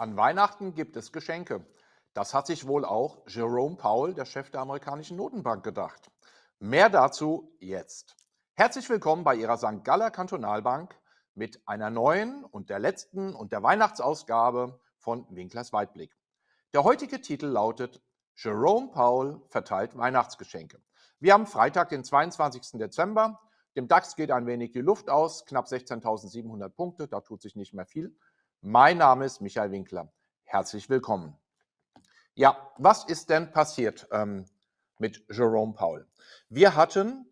An Weihnachten gibt es Geschenke. Das hat sich wohl auch Jerome Powell, der Chef der amerikanischen Notenbank, gedacht. Mehr dazu jetzt. Herzlich willkommen bei Ihrer St. Galler Kantonalbank mit einer neuen und der letzten und der Weihnachtsausgabe von Winklers Weitblick. Der heutige Titel lautet Jerome Powell verteilt Weihnachtsgeschenke. Wir haben Freitag, den 22. Dezember. Dem DAX geht ein wenig die Luft aus, knapp 16.700 Punkte, da tut sich nicht mehr viel. Mein Name ist Michael Winkler. Herzlich willkommen. Ja, was ist denn passiert ähm, mit Jerome Powell? Wir hatten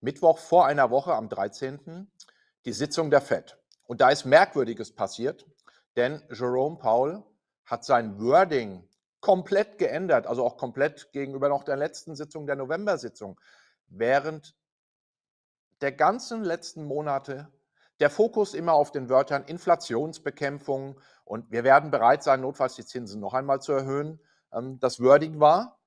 Mittwoch vor einer Woche am 13. die Sitzung der Fed. Und da ist Merkwürdiges passiert, denn Jerome Powell hat sein Wording komplett geändert, also auch komplett gegenüber noch der letzten Sitzung, der November-Sitzung. Während der ganzen letzten Monate der Fokus immer auf den Wörtern Inflationsbekämpfung und wir werden bereit sein, notfalls die Zinsen noch einmal zu erhöhen, ähm, das Wording war,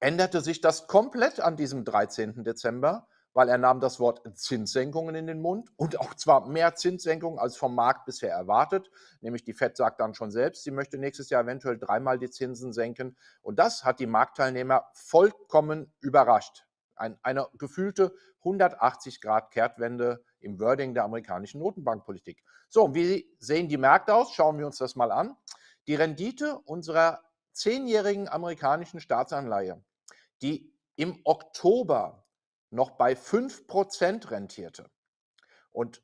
änderte sich das komplett an diesem 13. Dezember, weil er nahm das Wort Zinssenkungen in den Mund und auch zwar mehr Zinssenkungen als vom Markt bisher erwartet. Nämlich die Fed sagt dann schon selbst, sie möchte nächstes Jahr eventuell dreimal die Zinsen senken. Und das hat die Marktteilnehmer vollkommen überrascht. Ein, eine gefühlte 180-Grad-Kehrtwende im Wording der amerikanischen Notenbankpolitik. So, wie sehen die Märkte aus? Schauen wir uns das mal an. Die Rendite unserer zehnjährigen amerikanischen Staatsanleihe, die im Oktober noch bei 5% rentierte und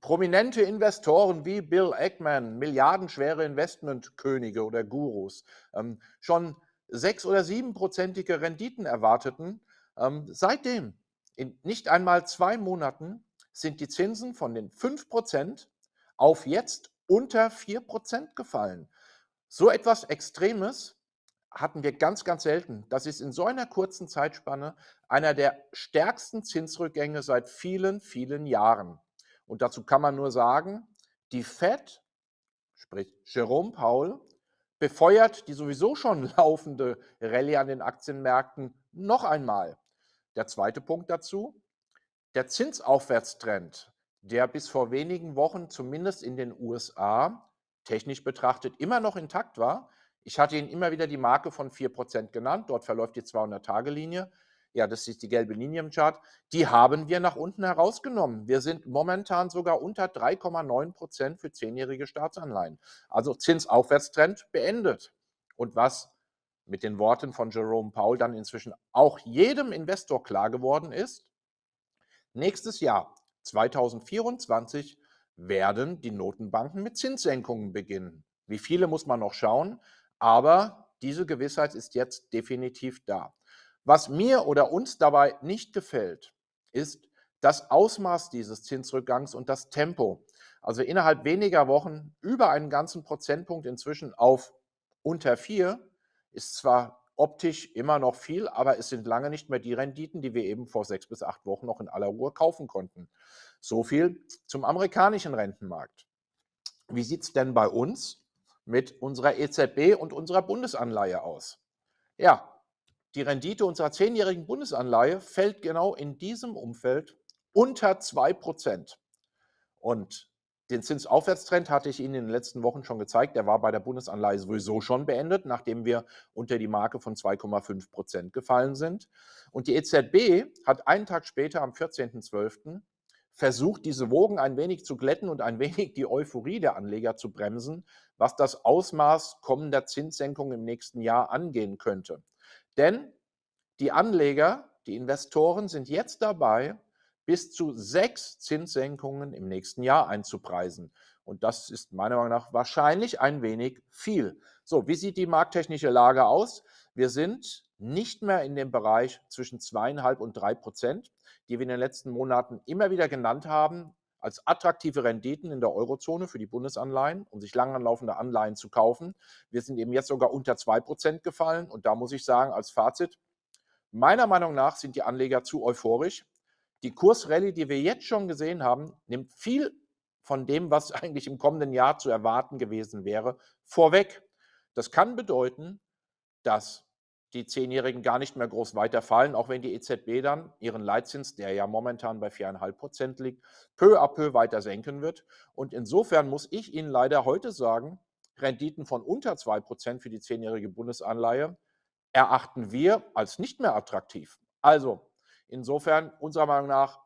prominente Investoren wie Bill Eckman, milliardenschwere Investmentkönige oder Gurus, ähm, schon sechs- oder siebenprozentige Renditen erwarteten, ähm, seitdem in nicht einmal zwei Monaten sind die Zinsen von den 5% auf jetzt unter 4% gefallen. So etwas Extremes hatten wir ganz, ganz selten. Das ist in so einer kurzen Zeitspanne einer der stärksten Zinsrückgänge seit vielen, vielen Jahren. Und dazu kann man nur sagen, die Fed, sprich Jerome Paul, befeuert die sowieso schon laufende Rallye an den Aktienmärkten noch einmal. Der zweite Punkt dazu, der Zinsaufwärtstrend, der bis vor wenigen Wochen zumindest in den USA technisch betrachtet immer noch intakt war, ich hatte Ihnen immer wieder die Marke von 4% genannt, dort verläuft die 200-Tage-Linie, ja, das ist die gelbe Linie im Chart, die haben wir nach unten herausgenommen. Wir sind momentan sogar unter 3,9% für zehnjährige Staatsanleihen. Also Zinsaufwärtstrend beendet. Und was mit den Worten von Jerome Powell dann inzwischen auch jedem Investor klar geworden ist, Nächstes Jahr, 2024, werden die Notenbanken mit Zinssenkungen beginnen. Wie viele muss man noch schauen, aber diese Gewissheit ist jetzt definitiv da. Was mir oder uns dabei nicht gefällt, ist das Ausmaß dieses Zinsrückgangs und das Tempo. Also innerhalb weniger Wochen über einen ganzen Prozentpunkt inzwischen auf unter vier ist zwar optisch immer noch viel, aber es sind lange nicht mehr die Renditen, die wir eben vor sechs bis acht Wochen noch in aller Ruhe kaufen konnten. So viel zum amerikanischen Rentenmarkt. Wie sieht es denn bei uns mit unserer EZB und unserer Bundesanleihe aus? Ja, die Rendite unserer zehnjährigen Bundesanleihe fällt genau in diesem Umfeld unter 2%. Und den Zinsaufwärtstrend hatte ich Ihnen in den letzten Wochen schon gezeigt. Der war bei der Bundesanleihe sowieso schon beendet, nachdem wir unter die Marke von 2,5 Prozent gefallen sind. Und die EZB hat einen Tag später, am 14.12., versucht, diese Wogen ein wenig zu glätten und ein wenig die Euphorie der Anleger zu bremsen, was das Ausmaß kommender Zinssenkungen im nächsten Jahr angehen könnte. Denn die Anleger, die Investoren sind jetzt dabei, bis zu sechs Zinssenkungen im nächsten Jahr einzupreisen. Und das ist meiner Meinung nach wahrscheinlich ein wenig viel. So, wie sieht die markttechnische Lage aus? Wir sind nicht mehr in dem Bereich zwischen zweieinhalb und drei Prozent, die wir in den letzten Monaten immer wieder genannt haben, als attraktive Renditen in der Eurozone für die Bundesanleihen, um sich langanlaufende Anleihen zu kaufen. Wir sind eben jetzt sogar unter zwei Prozent gefallen. Und da muss ich sagen, als Fazit, meiner Meinung nach sind die Anleger zu euphorisch die Kursrallye, die wir jetzt schon gesehen haben, nimmt viel von dem, was eigentlich im kommenden Jahr zu erwarten gewesen wäre, vorweg. Das kann bedeuten, dass die Zehnjährigen gar nicht mehr groß weiterfallen, auch wenn die EZB dann ihren Leitzins, der ja momentan bei 4,5 Prozent liegt, peu à peu weiter senken wird. Und insofern muss ich Ihnen leider heute sagen, Renditen von unter 2 Prozent für die zehnjährige Bundesanleihe erachten wir als nicht mehr attraktiv. Also Insofern, unserer Meinung nach,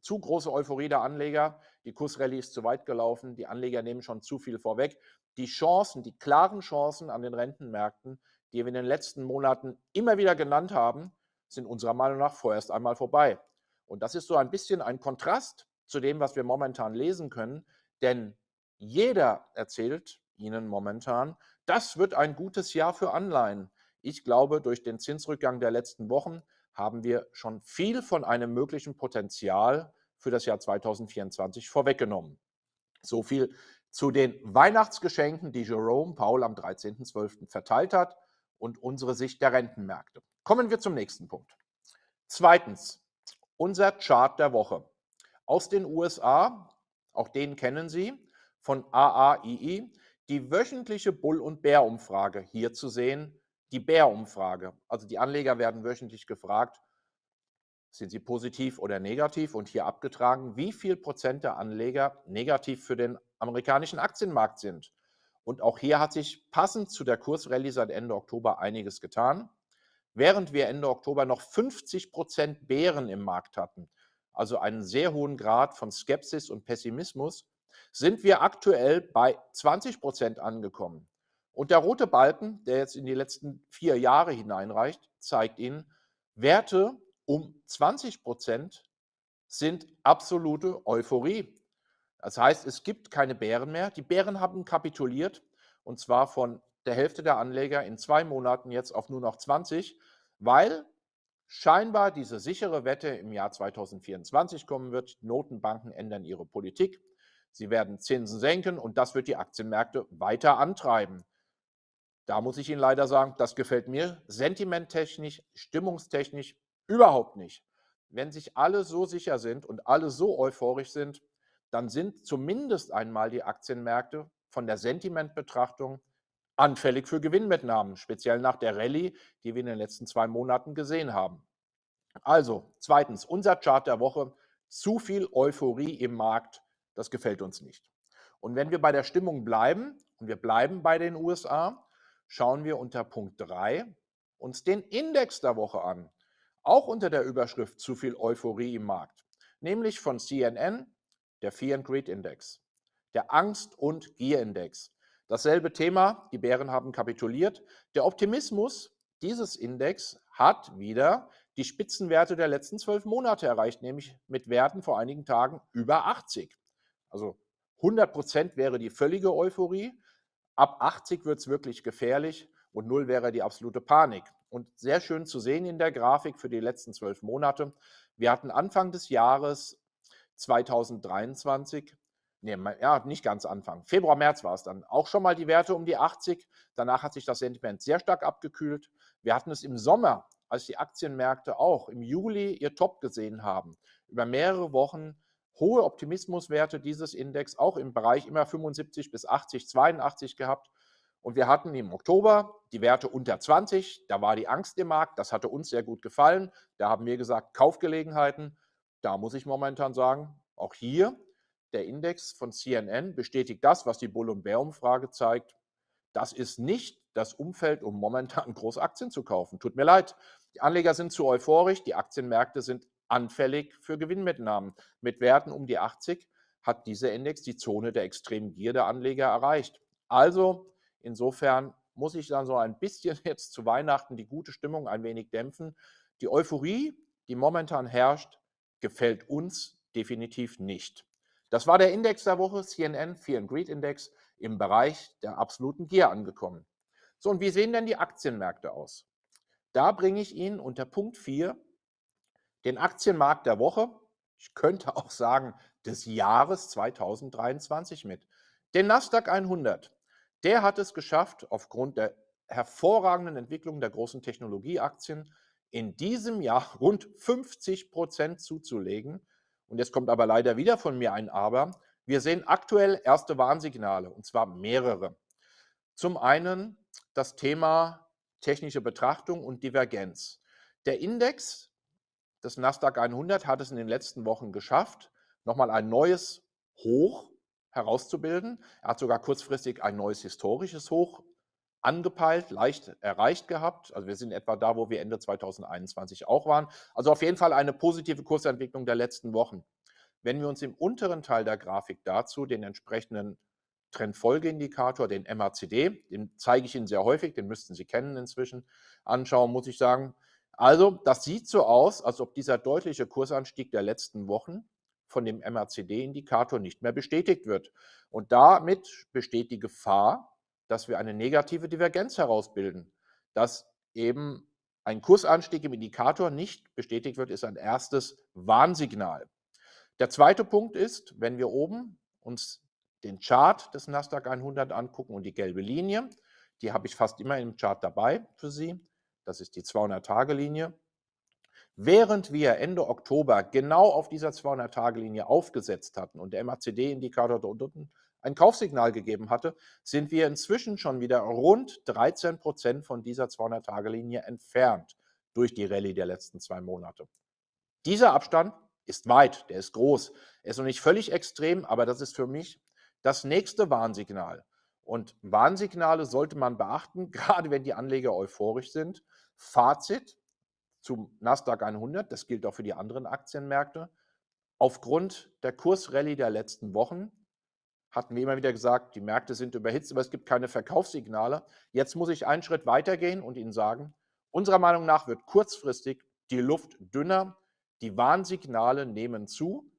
zu große Euphorie der Anleger. Die Kursrallye ist zu weit gelaufen. Die Anleger nehmen schon zu viel vorweg. Die Chancen, die klaren Chancen an den Rentenmärkten, die wir in den letzten Monaten immer wieder genannt haben, sind unserer Meinung nach vorerst einmal vorbei. Und das ist so ein bisschen ein Kontrast zu dem, was wir momentan lesen können. Denn jeder erzählt Ihnen momentan, das wird ein gutes Jahr für Anleihen. Ich glaube, durch den Zinsrückgang der letzten Wochen haben wir schon viel von einem möglichen Potenzial für das Jahr 2024 vorweggenommen. So viel zu den Weihnachtsgeschenken, die Jerome Paul am 13.12. verteilt hat und unsere Sicht der Rentenmärkte. Kommen wir zum nächsten Punkt. Zweitens, unser Chart der Woche. Aus den USA, auch den kennen Sie, von AAII, die wöchentliche Bull- und Bär-Umfrage hier zu sehen die Bär-Umfrage. Also die Anleger werden wöchentlich gefragt, sind sie positiv oder negativ und hier abgetragen, wie viel Prozent der Anleger negativ für den amerikanischen Aktienmarkt sind. Und auch hier hat sich passend zu der Kursrallye seit Ende Oktober einiges getan. Während wir Ende Oktober noch 50 Prozent Bären im Markt hatten, also einen sehr hohen Grad von Skepsis und Pessimismus, sind wir aktuell bei 20 Prozent angekommen. Und der rote Balken, der jetzt in die letzten vier Jahre hineinreicht, zeigt Ihnen, Werte um 20 Prozent sind absolute Euphorie. Das heißt, es gibt keine Bären mehr. Die Bären haben kapituliert und zwar von der Hälfte der Anleger in zwei Monaten jetzt auf nur noch 20, weil scheinbar diese sichere Wette im Jahr 2024 kommen wird. Notenbanken ändern ihre Politik. Sie werden Zinsen senken und das wird die Aktienmärkte weiter antreiben. Da muss ich Ihnen leider sagen, das gefällt mir sentimenttechnisch, stimmungstechnisch überhaupt nicht. Wenn sich alle so sicher sind und alle so euphorisch sind, dann sind zumindest einmal die Aktienmärkte von der Sentimentbetrachtung anfällig für Gewinnmitnahmen, speziell nach der Rallye, die wir in den letzten zwei Monaten gesehen haben. Also, zweitens, unser Chart der Woche, zu viel Euphorie im Markt, das gefällt uns nicht. Und wenn wir bei der Stimmung bleiben, und wir bleiben bei den USA, schauen wir unter Punkt 3 uns den Index der Woche an, auch unter der Überschrift zu viel Euphorie im Markt, nämlich von CNN, der Fear and Greed Index, der Angst- und Gier-Index. Dasselbe Thema, die Bären haben kapituliert. Der Optimismus dieses Index hat wieder die Spitzenwerte der letzten zwölf Monate erreicht, nämlich mit Werten vor einigen Tagen über 80. Also 100 Prozent wäre die völlige Euphorie, Ab 80 wird es wirklich gefährlich und 0 wäre die absolute Panik. Und sehr schön zu sehen in der Grafik für die letzten zwölf Monate. Wir hatten Anfang des Jahres 2023, nee, ja, nicht ganz Anfang, Februar, März war es dann, auch schon mal die Werte um die 80. Danach hat sich das Sentiment sehr stark abgekühlt. Wir hatten es im Sommer, als die Aktienmärkte auch im Juli ihr Top gesehen haben, über mehrere Wochen hohe Optimismuswerte dieses Index auch im Bereich immer 75 bis 80, 82 gehabt. Und wir hatten im Oktober die Werte unter 20. Da war die Angst im Markt. Das hatte uns sehr gut gefallen. Da haben wir gesagt, Kaufgelegenheiten. Da muss ich momentan sagen, auch hier der Index von CNN bestätigt das, was die Bull- und Bear-Umfrage zeigt. Das ist nicht das Umfeld, um momentan groß Aktien zu kaufen. Tut mir leid. Die Anleger sind zu euphorisch. Die Aktienmärkte sind anfällig für Gewinnmitnahmen. Mit Werten um die 80 hat dieser Index die Zone der extremen Gier der Anleger erreicht. Also insofern muss ich dann so ein bisschen jetzt zu Weihnachten die gute Stimmung ein wenig dämpfen. Die Euphorie, die momentan herrscht, gefällt uns definitiv nicht. Das war der Index der Woche, CNN Fear and Greed Index, im Bereich der absoluten Gier angekommen. So, und wie sehen denn die Aktienmärkte aus? Da bringe ich Ihnen unter Punkt 4 den Aktienmarkt der Woche, ich könnte auch sagen des Jahres 2023 mit. Den Nasdaq 100, der hat es geschafft, aufgrund der hervorragenden Entwicklung der großen Technologieaktien in diesem Jahr rund 50 Prozent zuzulegen. Und jetzt kommt aber leider wieder von mir ein Aber. Wir sehen aktuell erste Warnsignale, und zwar mehrere. Zum einen das Thema technische Betrachtung und Divergenz. Der Index das Nasdaq 100 hat es in den letzten Wochen geschafft, nochmal ein neues Hoch herauszubilden. Er hat sogar kurzfristig ein neues historisches Hoch angepeilt, leicht erreicht gehabt. Also wir sind etwa da, wo wir Ende 2021 auch waren. Also auf jeden Fall eine positive Kursentwicklung der letzten Wochen. Wenn wir uns im unteren Teil der Grafik dazu den entsprechenden Trendfolgeindikator, den MACD, den zeige ich Ihnen sehr häufig, den müssten Sie kennen inzwischen, anschauen, muss ich sagen, also, das sieht so aus, als ob dieser deutliche Kursanstieg der letzten Wochen von dem MACD-Indikator nicht mehr bestätigt wird. Und damit besteht die Gefahr, dass wir eine negative Divergenz herausbilden, dass eben ein Kursanstieg im Indikator nicht bestätigt wird, ist ein erstes Warnsignal. Der zweite Punkt ist, wenn wir oben uns den Chart des Nasdaq 100 angucken und die gelbe Linie, die habe ich fast immer im Chart dabei für Sie, das ist die 200-Tage-Linie. Während wir Ende Oktober genau auf dieser 200-Tage-Linie aufgesetzt hatten und der MACD-Indikator dort unten ein Kaufsignal gegeben hatte, sind wir inzwischen schon wieder rund 13 Prozent von dieser 200-Tage-Linie entfernt durch die Rallye der letzten zwei Monate. Dieser Abstand ist weit, der ist groß. Er ist noch nicht völlig extrem, aber das ist für mich das nächste Warnsignal. Und Warnsignale sollte man beachten, gerade wenn die Anleger euphorisch sind. Fazit zum Nasdaq 100, das gilt auch für die anderen Aktienmärkte. Aufgrund der Kursrallye der letzten Wochen hatten wir immer wieder gesagt, die Märkte sind überhitzt, aber es gibt keine Verkaufssignale. Jetzt muss ich einen Schritt weitergehen und Ihnen sagen, unserer Meinung nach wird kurzfristig die Luft dünner, die Warnsignale nehmen zu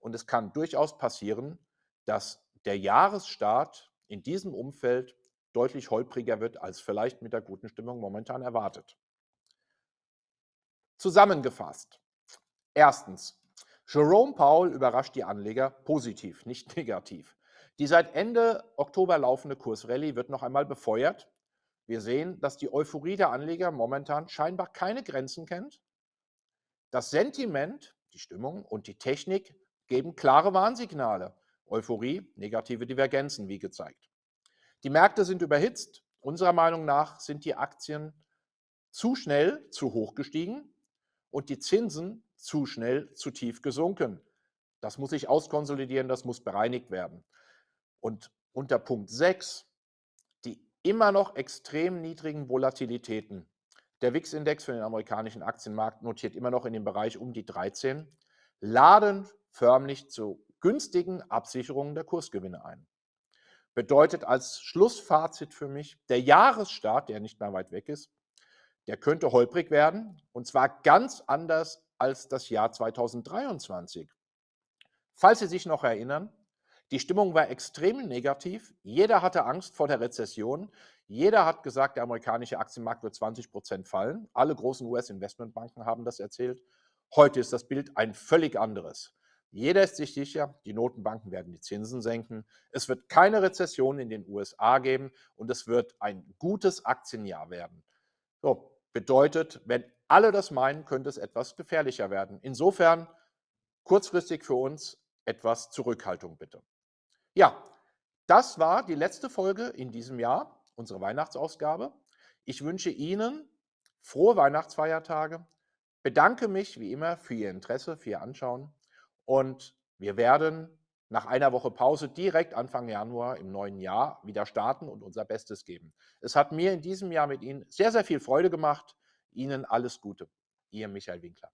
und es kann durchaus passieren, dass der Jahresstart in diesem Umfeld deutlich holpriger wird, als vielleicht mit der guten Stimmung momentan erwartet. Zusammengefasst. Erstens. Jerome Powell überrascht die Anleger positiv, nicht negativ. Die seit Ende Oktober laufende Kursrallye wird noch einmal befeuert. Wir sehen, dass die Euphorie der Anleger momentan scheinbar keine Grenzen kennt. Das Sentiment, die Stimmung und die Technik geben klare Warnsignale. Euphorie, negative Divergenzen, wie gezeigt. Die Märkte sind überhitzt. Unserer Meinung nach sind die Aktien zu schnell, zu hoch gestiegen und die Zinsen zu schnell, zu tief gesunken. Das muss sich auskonsolidieren, das muss bereinigt werden. Und unter Punkt 6, die immer noch extrem niedrigen Volatilitäten. Der WIX-Index für den amerikanischen Aktienmarkt notiert immer noch in dem Bereich um die 13, laden förmlich zu günstigen Absicherungen der Kursgewinne ein. Bedeutet als Schlussfazit für mich, der Jahresstart, der nicht mehr weit weg ist, der könnte holprig werden und zwar ganz anders als das Jahr 2023. Falls Sie sich noch erinnern, die Stimmung war extrem negativ. Jeder hatte Angst vor der Rezession. Jeder hat gesagt, der amerikanische Aktienmarkt wird 20 Prozent fallen. Alle großen US-Investmentbanken haben das erzählt. Heute ist das Bild ein völlig anderes. Jeder ist sich sicher, die Notenbanken werden die Zinsen senken. Es wird keine Rezession in den USA geben und es wird ein gutes Aktienjahr werden. So, Bedeutet, wenn alle das meinen, könnte es etwas gefährlicher werden. Insofern kurzfristig für uns etwas Zurückhaltung bitte. Ja, das war die letzte Folge in diesem Jahr, unsere Weihnachtsausgabe. Ich wünsche Ihnen frohe Weihnachtsfeiertage, bedanke mich wie immer für Ihr Interesse, für Ihr Anschauen und wir werden nach einer Woche Pause direkt Anfang Januar im neuen Jahr wieder starten und unser Bestes geben. Es hat mir in diesem Jahr mit Ihnen sehr, sehr viel Freude gemacht. Ihnen alles Gute. Ihr Michael Winkler.